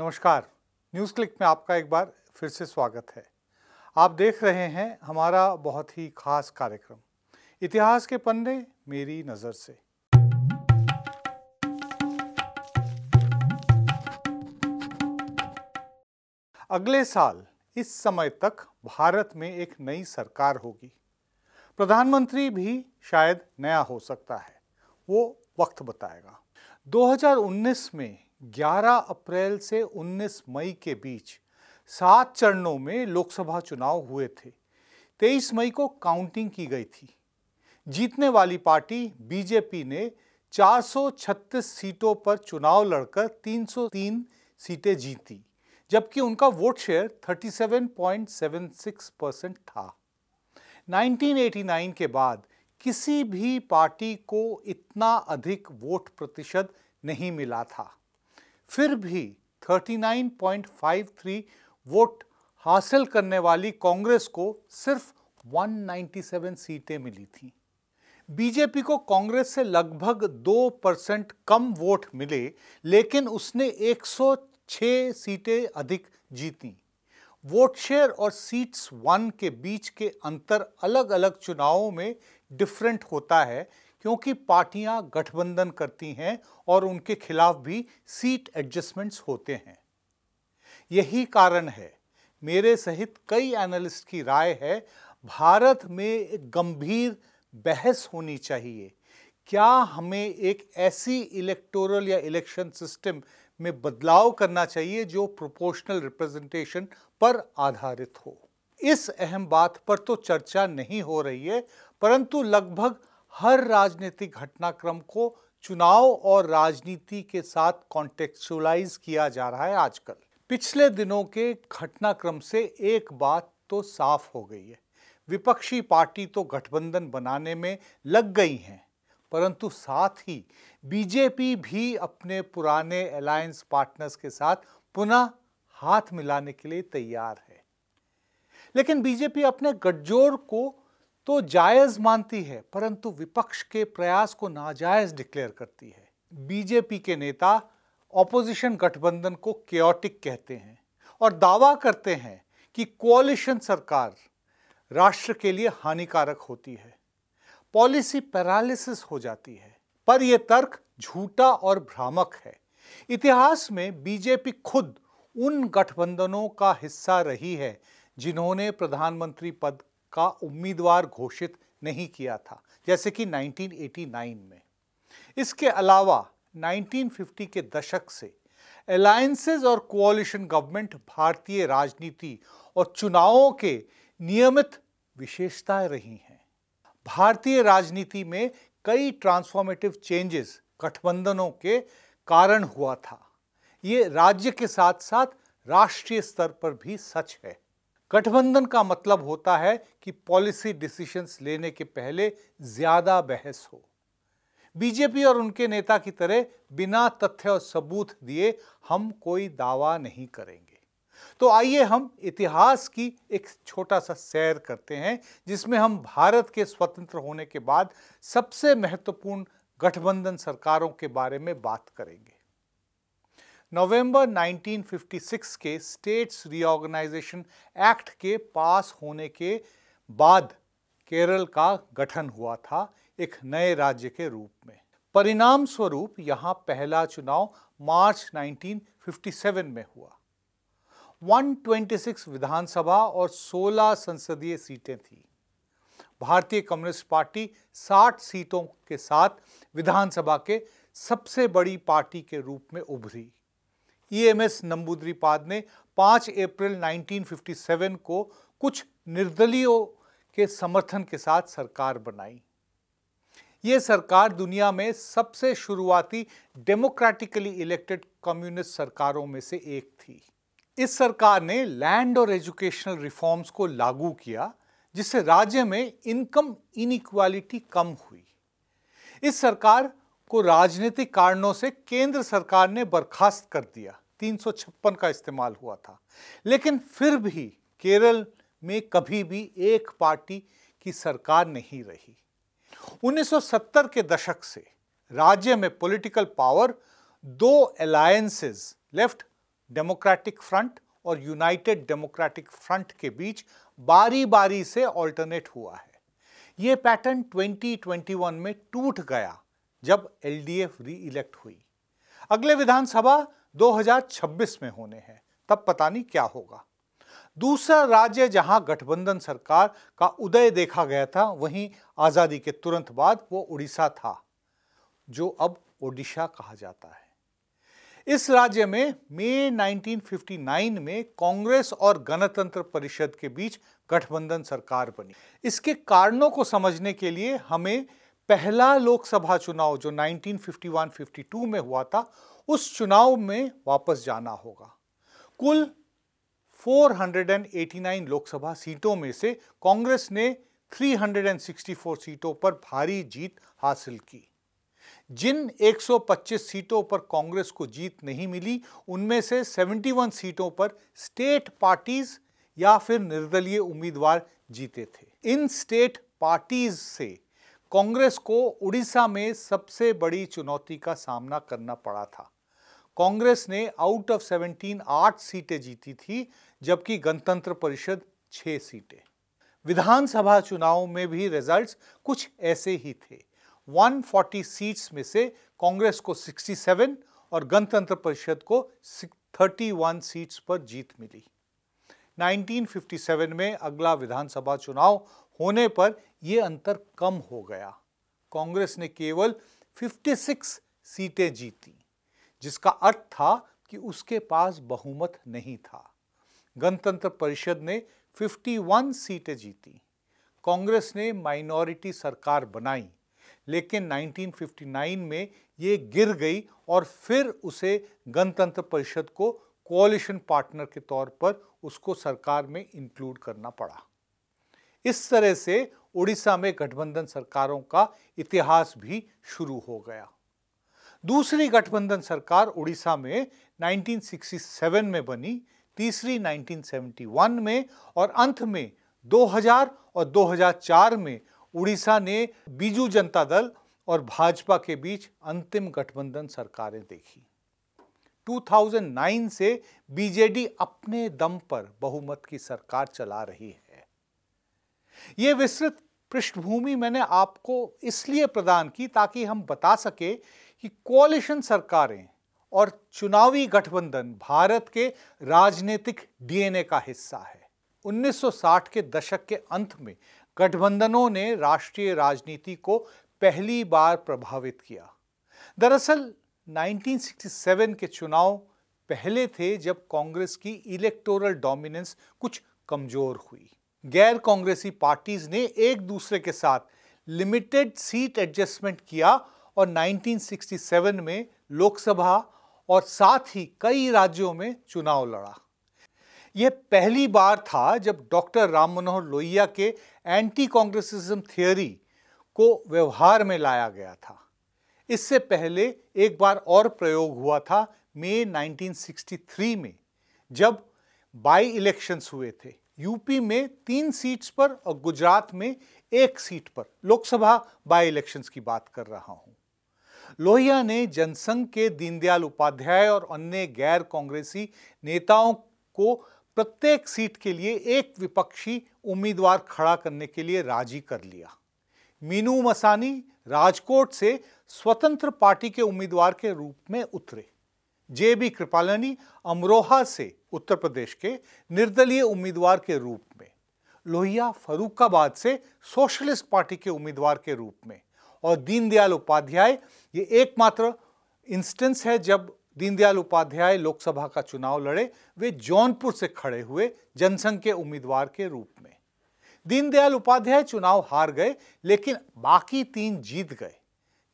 नमस्कार news click में आपका एक बार फिर से स्वागत है आप देख रहे हैं हमारा बहुत ही खास कार्यक्रम इतिहास के पन्ने मेरी नज़र से अगले साल इस समय तक भारत में एक नई सरकार होगी प्रधानमंत्री भी शायद नया हो सकता है वो वक्त बताएगा 2019 में 11 अप्रैल से 19 मई के बीच सात चरणों में लोकसभा चुनाव हुए थे 23 मई को काउंटिंग की गई थी जीतने वाली पार्टी बीजेपी ने 436 सीटों पर चुनाव लड़कर 303 सीटें जीती जबकि उनका वोट शेयर 37.76 परसेंट था 1989 के बाद किसी भी पार्टी को इतना अधिक वोट प्रतिशत नहीं मिला था फिर भी 39.53 वोट हासिल करने वाली कांग्रेस को सिर्फ 197 सीटें मिली थी बीजेपी को कांग्रेस से लगभग 2 परसेंट कम वोट मिले लेकिन उसने 106 सीटें अधिक जीती वोट शेयर और सीट्स वन के बीच के अंतर अलग अलग चुनावों में डिफरेंट होता है क्योंकि पार्टियां गठबंधन करती हैं और उनके खिलाफ भी सीट एडजस्टमेंट्स होते हैं यही कारण है मेरे सहित कई एनालिस्ट की राय है भारत में एक गंभीर बहस होनी चाहिए क्या हमें एक ऐसी इलेक्टोरल या इलेक्शन सिस्टम में बदलाव करना चाहिए जो प्रोपोर्शनल रिप्रेजेंटेशन पर आधारित हो इस अहम बात पर तो चर्चा नहीं हो रही है परंतु लगभग हर राजनीतिक घटनाक्रम को चुनाव और राजनीति के साथ कॉन्टेक्चुअलाइज किया जा रहा है आजकल पिछले दिनों के घटनाक्रम से एक बात तो साफ हो गई है विपक्षी पार्टी तो गठबंधन बनाने में लग गई हैं परंतु साथ ही बीजेपी भी अपने पुराने अलायंस पार्टनर्स के साथ पुनः हाथ मिलाने के लिए तैयार है लेकिन बीजेपी अपने गठजोड़ को तो जायज़ मानती है परंतु विपक्ष के प्रयास को नाजायज़ डिक्लेयर करती है बीजेपी के नेता ऑपोजिशन गठबंधन को क्योटिक कहते हैं और दावा करते हैं कि कोलिशन सरकार राष्ट्र के लिए हानिकारक होती है पॉलिसी पैरालिसिस हो जाती है पर यह तर्क झूठा और भ्रामक है इतिहास में बीजेपी खुद उन गठबंधनों का हिस्सा रही है जिन्होंने प्रधानमंत्री पद का उम्मीदवार घोषित नहीं किया था जैसे कि 1989 में इसके अलावा 1950 के दशक से अलायंसेज और कोलिशन गवर्नमेंट भारतीय राजनीति और चुनावों के नियमित विशेषताएं रही हैं भारतीय राजनीति में कई ट्रांसफॉर्मेटिव चेंजेस गठबंधनों के कारण हुआ था ये राज्य के साथ साथ राष्ट्रीय स्तर पर भी सच है गठबंधन का मतलब होता है कि पॉलिसी डिसीशंस लेने के पहले ज्यादा बहस हो बीजेपी और उनके नेता की तरह बिना तथ्य और सबूत दिए हम कोई दावा नहीं करेंगे तो आइए हम इतिहास की एक छोटा सा सैर करते हैं जिसमें हम भारत के स्वतंत्र होने के बाद सबसे महत्वपूर्ण गठबंधन सरकारों के बारे में बात करेंगे नवंबर 1956 के स्टेट्स रिओर्गेनाइजेशन एक्ट के पास होने के बाद केरल का गठन हुआ था एक नए राज्य के रूप में परिणाम स्वरूप यहां पहला चुनाव मार्च 1957 में हुआ 126 विधानसभा और 16 संसदीय सीटें थी भारतीय कम्युनिस्ट पार्टी 60 सीटों के साथ विधानसभा के सबसे बड़ी पार्टी के रूप में उभरी ईएमएस e नंबूद्रीपाद ने 5 अप्रैल 1957 को कुछ निर्दलीयों के समर्थन के साथ सरकार बनाई ये सरकार दुनिया में सबसे शुरुआती डेमोक्रेटिकली इलेक्टेड कम्युनिस्ट सरकारों में से एक थी इस सरकार ने लैंड और एजुकेशनल रिफॉर्म्स को लागू किया जिससे राज्य में इनकम इनक्वालिटी कम हुई इस सरकार को राजनीतिक कारणों से केंद्र सरकार ने बर्खास्त कर दिया तीन का इस्तेमाल हुआ था लेकिन फिर भी केरल में कभी भी एक पार्टी की सरकार नहीं रही 1970 के दशक से राज्य में पॉलिटिकल पावर दो अलायसेज लेफ्ट डेमोक्रेटिक फ्रंट और यूनाइटेड डेमोक्रेटिक फ्रंट के बीच बारी बारी से ऑल्टरनेट हुआ है यह पैटर्न 2021 में टूट गया जब एलडीएफ री इलेक्ट हुई अगले विधानसभा 2026 में होने हैं तब पता नहीं क्या होगा दूसरा राज्य जहां गठबंधन सरकार का उदय देखा गया था वहीं आज़ादी के तुरंत बाद वो उड़ीसा था जो अब ओडिशा कहा जाता है इस राज्य में मई 1959 में कांग्रेस और गणतंत्र परिषद के बीच गठबंधन सरकार बनी इसके कारणों को समझने के लिए हमें पहला लोकसभा चुनाव जो 1951-52 में हुआ था उस चुनाव में वापस जाना होगा कुल 489 लोकसभा सीटों में से कांग्रेस ने 364 सीटों पर भारी जीत हासिल की जिन 125 सीटों पर कांग्रेस को जीत नहीं मिली उनमें से 71 सीटों पर स्टेट पार्टीज या फिर निर्दलीय उम्मीदवार जीते थे इन स्टेट पार्टीज से कांग्रेस को उड़ीसा में सबसे बड़ी चुनौती का सामना करना पड़ा था कांग्रेस ने आउट ऑफ 17 आठ सीटें जीती थी जबकि गणतंत्र परिषद छह सीटें विधानसभा चुनाव में भी रिजल्ट्स कुछ ऐसे ही थे 140 सीट्स में से कांग्रेस को 67 और गणतंत्र परिषद को 31 सीट्स पर जीत मिली 1957 में अगला विधानसभा चुनाव होने पर ये अंतर कम हो गया कांग्रेस ने केवल 56 सीटें जीती जिसका अर्थ था कि उसके पास बहुमत नहीं था गणतंत्र परिषद ने 51 सीटें जीती कांग्रेस ने माइनॉरिटी सरकार बनाई लेकिन 1959 में ये गिर गई और फिर उसे गणतंत्र परिषद को कोलिशन पार्टनर के तौर पर उसको सरकार में इंक्लूड करना पड़ा इस तरह से उड़ीसा में गठबंधन सरकारों का इतिहास भी शुरू हो गया दूसरी गठबंधन सरकार उड़ीसा में 1967 में बनी तीसरी 1971 में और अंत में 2000 और 2004 में उड़ीसा ने बीजू जनता दल और भाजपा के बीच अंतिम गठबंधन सरकारें देखी 2009 से बीजेडी अपने दम पर बहुमत की सरकार चला रही है ये विस्तृत पृष्ठभूमि मैंने आपको इसलिए प्रदान की ताकि हम बता सके कि कोलिशन सरकारें और चुनावी गठबंधन भारत के राजनीतिक डीएनए का हिस्सा है 1960 के दशक के अंत में गठबंधनों ने राष्ट्रीय राजनीति को पहली बार प्रभावित किया दरअसल 1967 के चुनाव पहले थे जब कांग्रेस की इलेक्टोरल डोमिनेंस कुछ कमज़ोर हुई गैर कांग्रेसी पार्टीज ने एक दूसरे के साथ लिमिटेड सीट एडजस्टमेंट किया और 1967 में लोकसभा और साथ ही कई राज्यों में चुनाव लड़ा यह पहली बार था जब डॉक्टर राम मनोहर लोहिया के एंटी कांग्रेसिज्म थियोरी को व्यवहार में लाया गया था इससे पहले एक बार और प्रयोग हुआ था मई 1963 में जब बाई इलेक्शंस हुए थे यूपी में तीन सीट्स पर और गुजरात में एक सीट पर लोकसभा बाय इलेक्शंस की बात कर रहा हूं लोहिया ने जनसंघ के दीनदयाल उपाध्याय और अन्य गैर कांग्रेसी नेताओं को प्रत्येक सीट के लिए एक विपक्षी उम्मीदवार खड़ा करने के लिए राजी कर लिया मीनू मसानी राजकोट से स्वतंत्र पार्टी के उम्मीदवार के रूप में उतरे जे बी कृपालानी अमरोहा से उत्तर प्रदेश के निर्दलीय उम्मीदवार के रूप में लोहिया फरूखाबाद से सोशलिस्ट पार्टी के उम्मीदवार के रूप में और दीनदयाल उपाध्याय ये एकमात्र इंस्टेंस है जब दीनदयाल उपाध्याय लोकसभा का चुनाव लड़े वे जौनपुर से खड़े हुए जनसंघ के उम्मीदवार के रूप में दीनदयाल उपाध्याय चुनाव हार गए लेकिन बाकी तीन जीत गए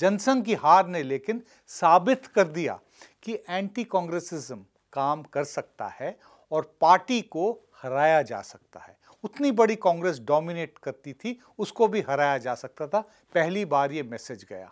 जनसंघ की हार ने लेकिन साबित कर दिया कि एंटी कांग्रेसिज्म काम कर सकता है और पार्टी को हराया जा सकता है उतनी बड़ी कांग्रेस डोमिनेट करती थी उसको भी हराया जा सकता था पहली बार ये मैसेज गया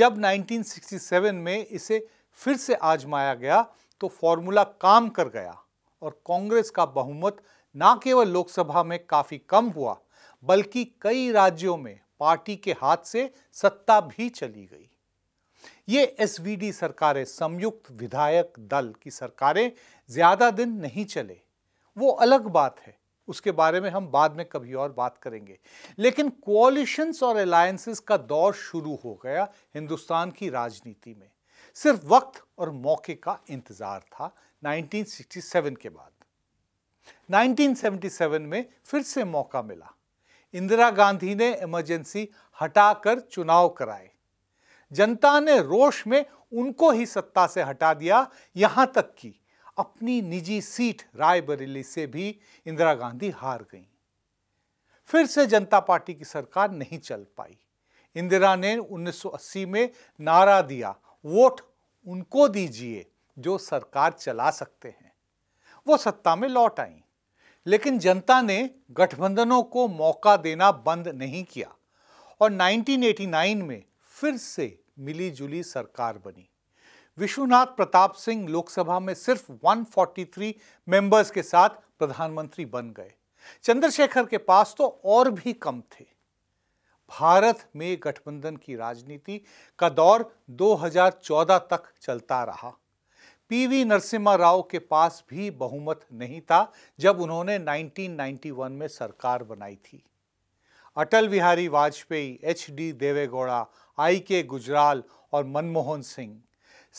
जब 1967 में इसे फिर से आजमाया गया तो फॉर्मूला काम कर गया और कांग्रेस का बहुमत ना केवल लोकसभा में काफ़ी कम हुआ बल्कि कई राज्यों में पार्टी के हाथ से सत्ता भी चली गई ये एसवीडी सरकारें संयुक्त विधायक दल की सरकारें ज़्यादा दिन नहीं चले वो अलग बात है उसके बारे में हम बाद में कभी और बात करेंगे लेकिन क्वालिशन और अलायंसेस का दौर शुरू हो गया हिंदुस्तान की राजनीति में सिर्फ वक्त और मौके का इंतज़ार था 1967 के बाद 1977 में फिर से मौका मिला इंदिरा गांधी ने इमरजेंसी हटाकर चुनाव कराए जनता ने रोष में उनको ही सत्ता से हटा दिया यहां तक कि अपनी निजी सीट रायबरेली से भी इंदिरा गांधी हार गईं फिर से जनता पार्टी की सरकार नहीं चल पाई इंदिरा ने 1980 में नारा दिया वोट उनको दीजिए जो सरकार चला सकते हैं वो सत्ता में लौट आई लेकिन जनता ने गठबंधनों को मौका देना बंद नहीं किया और 1989 में फिर से मिलीजुली सरकार बनी विश्वनाथ प्रताप सिंह लोकसभा में सिर्फ 143 मेंबर्स के साथ प्रधानमंत्री बन गए चंद्रशेखर के पास तो और भी कम थे भारत में गठबंधन की राजनीति का दौर 2014 तक चलता रहा पीवी नरसिम्हा राव के पास भी बहुमत नहीं था जब उन्होंने 1991 में सरकार बनाई थी Atal Bihari Vajpayee H D Deve Gowda I K Gujral और मनमोहन सिंह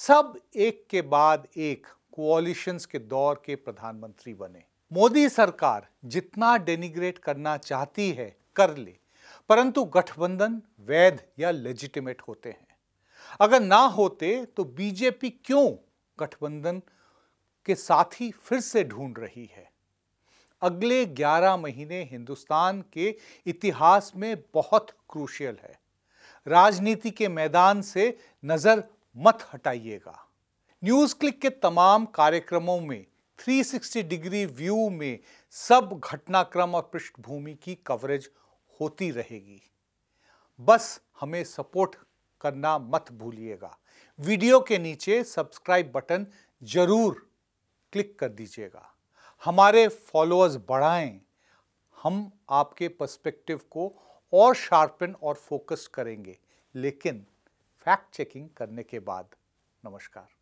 सब एक के बाद एक कोलिशंस के दौर के प्रधानमंत्री बने मोदी सरकार जितना डेनिग्रेट करना चाहती है कर ले परंतु गठबंधन वैध या लेजिटिमेट होते हैं अगर ना होते तो बीजेपी क्यों गठबंधन के साथ ही फिर से ढूंढ रही है अगले 11 महीने हिंदुस्तान के इतिहास में बहुत क्रूशियल है राजनीति के मैदान से नज़र मत हटाइएगा न्यूज़ क्लिक के तमाम कार्यक्रमों में 360 डिग्री व्यू में सब घटनाक्रम और पृष्ठभूमि की कवरेज होती रहेगी बस हमें सपोर्ट करना मत भूलिएगा वीडियो के नीचे सब्सक्राइब बटन जरूर क्लिक कर दीजिएगा हमारे फॉलोअर्स बढ़ाएं हम आपके पर्सपेक्टिव को और शार्पन और फोकस करेंगे लेकिन फैक्ट चेकिंग करने के बाद नमस्कार